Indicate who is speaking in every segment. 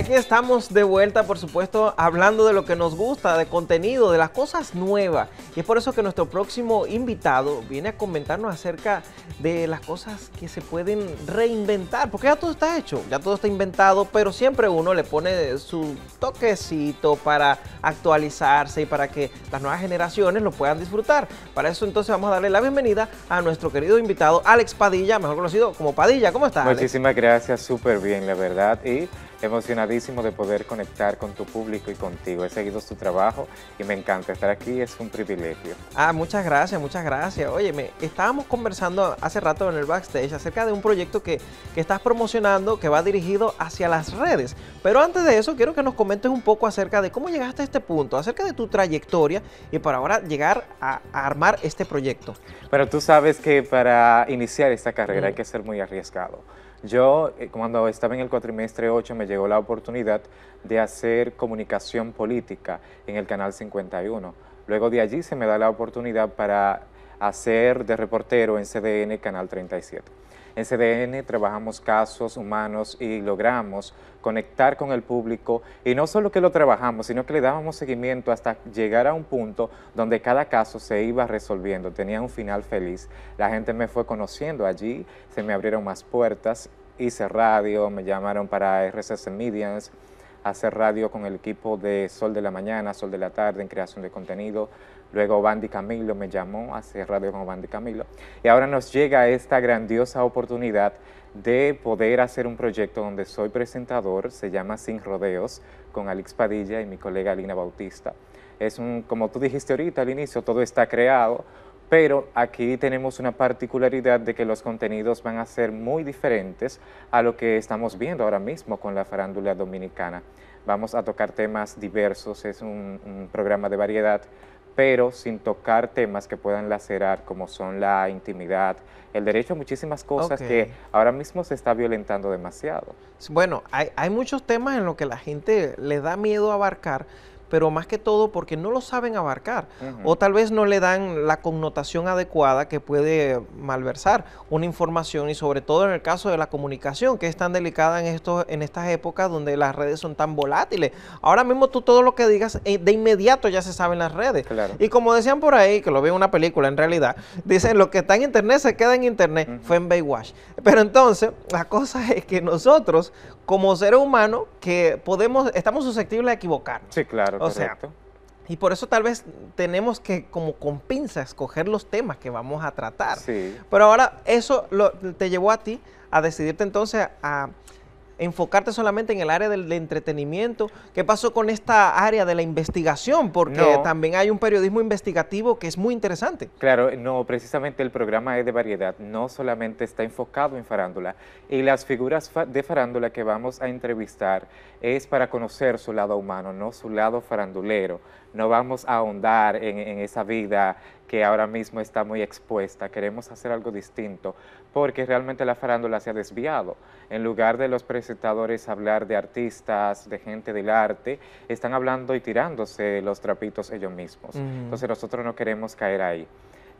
Speaker 1: aquí estamos de vuelta, por supuesto, hablando de lo que nos gusta, de contenido, de las cosas nuevas. Y es por eso que nuestro próximo invitado viene a comentarnos acerca de las cosas que se pueden reinventar, porque ya todo está hecho, ya todo está inventado, pero siempre uno le pone su toquecito para actualizarse y para que las nuevas generaciones lo puedan disfrutar. Para eso entonces vamos a darle la bienvenida a nuestro querido invitado Alex Padilla, mejor conocido como Padilla. ¿Cómo estás? Muchísimas
Speaker 2: gracias, súper bien, la verdad. Y emocionadísimo de poder conectar con tu público y contigo. He seguido tu trabajo y me encanta estar aquí, es un privilegio.
Speaker 1: Ah, muchas gracias, muchas gracias. Oye, me, estábamos conversando hace rato en el backstage acerca de un proyecto que, estás promocionando que va dirigido hacia las redes. Pero antes de eso, quiero que nos comentes un poco acerca de cómo llegaste a este punto, acerca de tu trayectoria y para ahora llegar a, armar este proyecto.
Speaker 2: Pero tú sabes que para iniciar esta carrera hay que ser muy arriesgado yo, eh, cuando estaba en el cuatrimestre 8, me llegó la oportunidad de hacer comunicación política en el Canal 51. Luego de allí se me da la oportunidad para hacer de reportero en CDN Canal 37. En CDN trabajamos casos humanos y logramos conectar con el público y no solo que lo trabajamos, sino que le dábamos seguimiento hasta llegar a un punto donde cada caso se iba resolviendo, tenía un final feliz. La gente me fue conociendo allí, se me abrieron más puertas, hice radio, me llamaron para RCC Medians, hacer radio con el equipo de Sol de la Mañana, Sol de la Tarde en creación de contenido, Luego Bandy Camilo me llamó, hacer radio con Bandy Camilo. Y ahora nos llega esta grandiosa oportunidad de poder hacer un proyecto donde soy presentador, se llama Sin Rodeos, con Alex Padilla y mi colega Lina Bautista. Es un, como tú dijiste ahorita al inicio, todo está creado, pero aquí tenemos una particularidad de que los contenidos van a ser muy diferentes a lo que estamos viendo ahora mismo con la farándula dominicana. Vamos a tocar temas diversos, es un programa de variedad pero sin tocar temas que puedan lacerar, como son la intimidad, el derecho a muchísimas cosas que ahora mismo se está violentando
Speaker 1: demasiado. Bueno, hay, muchos temas en los que la gente le da miedo abarcar, pero más que todo porque no lo saben abarcar o tal vez no le dan la connotación adecuada que puede malversar una información y sobre todo en el caso de la comunicación que es tan delicada en, estos, en estas épocas donde las redes son tan volátiles. Ahora mismo tú todo lo que digas eh, de inmediato ya se sabe en las redes. Y como decían por ahí, que lo vi en una película en realidad, dicen lo que está en internet se queda en internet, fue en Baywatch. Pero entonces la cosa es que nosotros como ser humano que podemos, estamos susceptibles a equivocarnos. Sí, claro. O sea, y por eso tal vez tenemos que como con pinzas escoger los temas que vamos a tratar. Sí. Pero ahora eso te llevó a ti a decidirte entonces a enfocarte solamente en el área del, entretenimiento. ¿Qué pasó con esta área de la investigación? Porque también hay un periodismo investigativo que es muy interesante.
Speaker 2: Claro, no, precisamente el programa es de variedad, no solamente está enfocado en farándula. Y las figuras de farándula que vamos a entrevistar es para conocer su lado humano, no su lado farandulero no vamos a ahondar en, esa vida que ahora mismo está muy expuesta, queremos hacer algo distinto, porque realmente la farándula se ha desviado. En lugar de los presentadores hablar de artistas, de gente del arte, están hablando y tirándose los trapitos ellos mismos. Entonces nosotros no queremos caer ahí.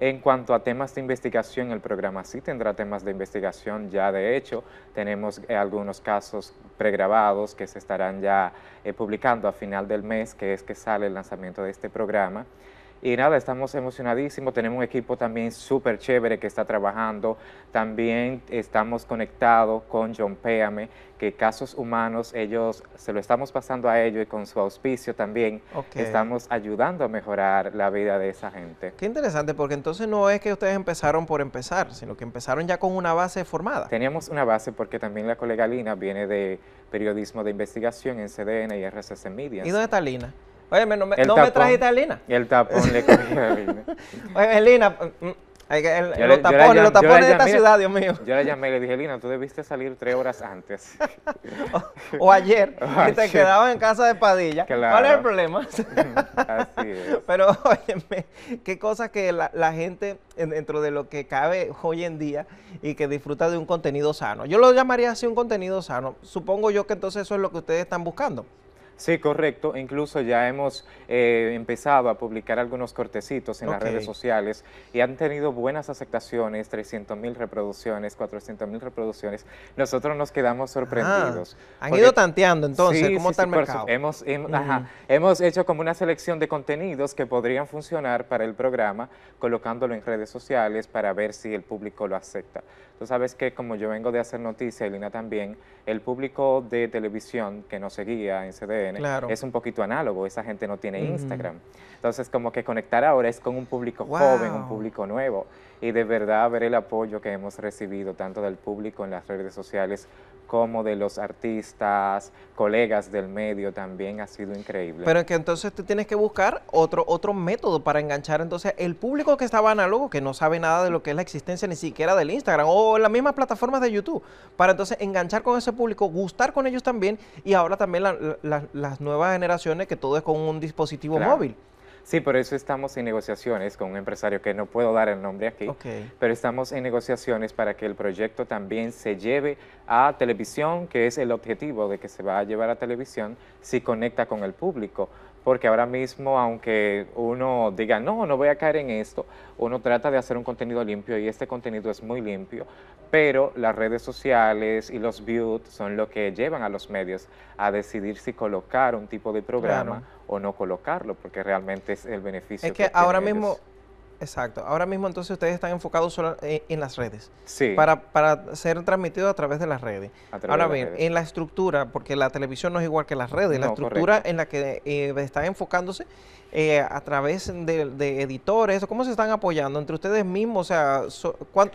Speaker 2: En cuanto a temas de investigación, el programa sí tendrá temas de investigación ya de hecho. Tenemos eh, algunos casos pregrabados que se estarán ya eh, publicando a final del mes, que es que sale el lanzamiento de este programa. Y nada, estamos emocionadísimos, tenemos un equipo también súper chévere que está trabajando, también estamos conectados con John Peame, que Casos Humanos, ellos se lo estamos pasando a ellos y con su auspicio también estamos
Speaker 1: ayudando a mejorar la vida de esa gente. Qué interesante, porque entonces no es que ustedes empezaron por empezar, sino que empezaron ya con una base formada. Teníamos una base porque también la colega
Speaker 2: Lina viene de periodismo de investigación en CDN y RCC Media. ¿Y dónde está Lina? Oye, no me, trajiste a Lina. El tapón le cogí a
Speaker 1: Oye, Lina, mm, mm,
Speaker 2: los tapones, de esta ciudad, Dios mío. Yo la llamé y le dije, Lina, tú debiste salir tres horas antes.
Speaker 1: o, ayer, y te quedabas en casa de Padilla. ¿Cuál es el problema? Así es. Pero, óyeme, qué cosa que la, gente, dentro de lo que cabe hoy en día, y que disfruta de un contenido sano. Yo lo llamaría así un contenido sano. Supongo yo que entonces eso es lo que ustedes están buscando. Sí, correcto. Incluso ya hemos
Speaker 2: eh, empezado a publicar algunos cortecitos en las redes sociales y han tenido buenas aceptaciones, 300.000 mil reproducciones, 400.000 mil reproducciones. Nosotros nos quedamos sorprendidos. han ido tanteando entonces, ¿cómo está hemos hecho como una selección de contenidos que podrían funcionar para el programa, colocándolo en redes sociales para ver si el público lo acepta. Tú sabes que como yo vengo de hacer noticias, Elena Lina también, el público de televisión que nos seguía en CDN es un poquito análogo, esa gente no tiene Instagram. Entonces como que conectar ahora es con un público joven, un público nuevo. Y de verdad ver el apoyo que hemos recibido tanto del público en las redes sociales como de los artistas, colegas del medio también ha sido increíble. Pero que
Speaker 1: entonces tú tienes que buscar otro, otro método para enganchar entonces el público que estaba análogo, que no sabe nada de lo que es la existencia ni siquiera del Instagram o las mismas plataformas de YouTube, para entonces enganchar con ese público, gustar con ellos también y ahora también las nuevas generaciones que todo es con un dispositivo móvil.
Speaker 2: Sí, por eso estamos en negociaciones con un empresario que no puedo dar el nombre aquí, pero estamos en negociaciones para que el proyecto también se lleve a televisión, que es el objetivo de que se va a llevar a televisión si conecta con el público porque ahora mismo, aunque uno diga, no, no voy a caer en esto, uno trata de hacer un contenido limpio y este contenido es muy limpio, pero las redes sociales y los views son lo que llevan a los medios a decidir si colocar un tipo de programa o no colocarlo, porque realmente es el beneficio. Es que, que ahora mismo
Speaker 1: Exacto. Ahora mismo entonces ustedes están enfocados solo en, las redes. Sí. Para, para ser transmitidos a través de las redes. Ahora bien, en la estructura, porque la televisión no es igual que las redes, la estructura en la que eh, están enfocándose eh, a través de, de, editores, ¿cómo se están apoyando entre ustedes mismos? O sea,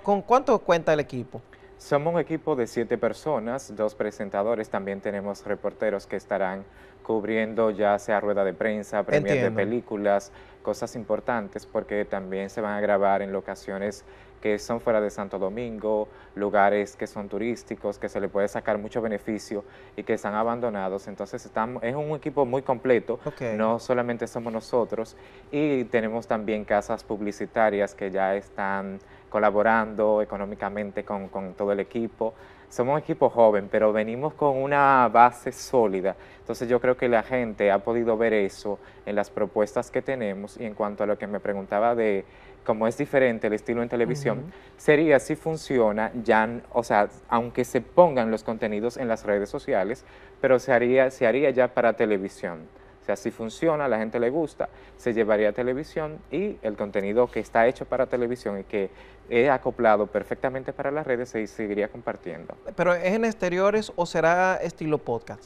Speaker 1: ¿con cuánto cuenta el equipo? Somos un equipo de siete personas, dos
Speaker 2: presentadores, también tenemos reporteros que estarán cubriendo ya sea rueda de prensa, premios de películas, cosas importantes, porque también se van a grabar en locaciones que son fuera de Santo Domingo, lugares que son turísticos, que se le puede sacar mucho beneficio y que están abandonados. Entonces estamos, es un equipo muy completo, no solamente somos nosotros y tenemos también casas publicitarias que ya están colaborando económicamente con todo el equipo somos un equipo joven, pero venimos con una base sólida. Entonces yo creo que la gente ha podido ver eso en las propuestas que tenemos y en cuanto a lo que me preguntaba de cómo es diferente el estilo en televisión, sería si funciona ya, o sea, aunque se pongan los contenidos en las redes sociales, pero se haría, se haría ya para televisión. O sea, si funciona, la gente le gusta, se llevaría a televisión y el contenido que está hecho para televisión y que he acoplado perfectamente para las redes se seguiría compartiendo.
Speaker 1: ¿Pero es en exteriores o será estilo podcast?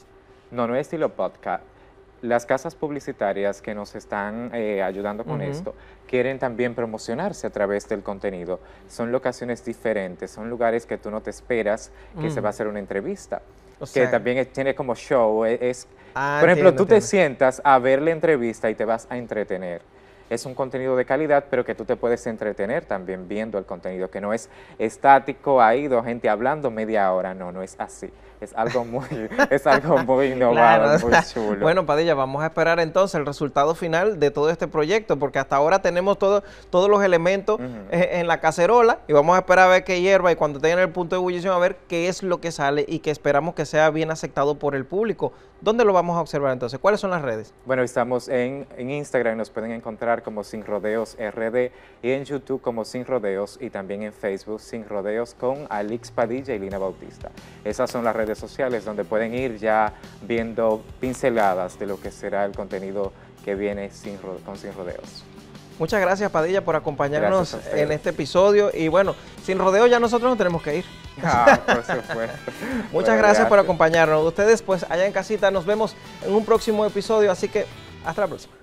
Speaker 2: No, no es estilo podcast las casas publicitarias que nos están eh, ayudando con esto quieren también promocionarse a través del contenido. Son locaciones diferentes, son lugares que tú no te esperas que se mm. va a hacer una entrevista que también tiene como show. E, es, ah, por ejemplo, tú te sientas a ver la entrevista y te vas a entretener es un contenido de calidad, pero que tú te puedes entretener también viendo el contenido, que no es estático, Ha ido gente hablando media hora, no, no es así. Es algo muy, es algo muy innovador, muy chulo. Bueno,
Speaker 1: Padilla, vamos a esperar entonces el resultado final de todo este proyecto, porque hasta ahora tenemos todos todos los elementos eh, en la cacerola y vamos a esperar a ver qué hierba y cuando tenga el punto de ebullición a ver qué es lo que sale y que esperamos que sea bien aceptado por el público. ¿Dónde lo vamos a observar entonces? ¿Cuáles son las redes? Bueno, estamos
Speaker 2: en, en Instagram, nos pueden encontrar como Sin Rodeos RD y en YouTube como Sin Rodeos y también en Facebook Sin Rodeos con Alex Padilla y Lina Bautista. Esas son las redes sociales donde pueden ir ya viendo pinceladas de lo que será el contenido que viene sin, con Sin Rodeos.
Speaker 1: Muchas gracias Padilla por acompañarnos en este episodio y bueno, sin Rodeos ya nosotros nos tenemos que ir. Ah, Muchas gracias por acompañarnos. Ustedes pues allá en casita nos vemos en un próximo episodio, así que hasta la próxima.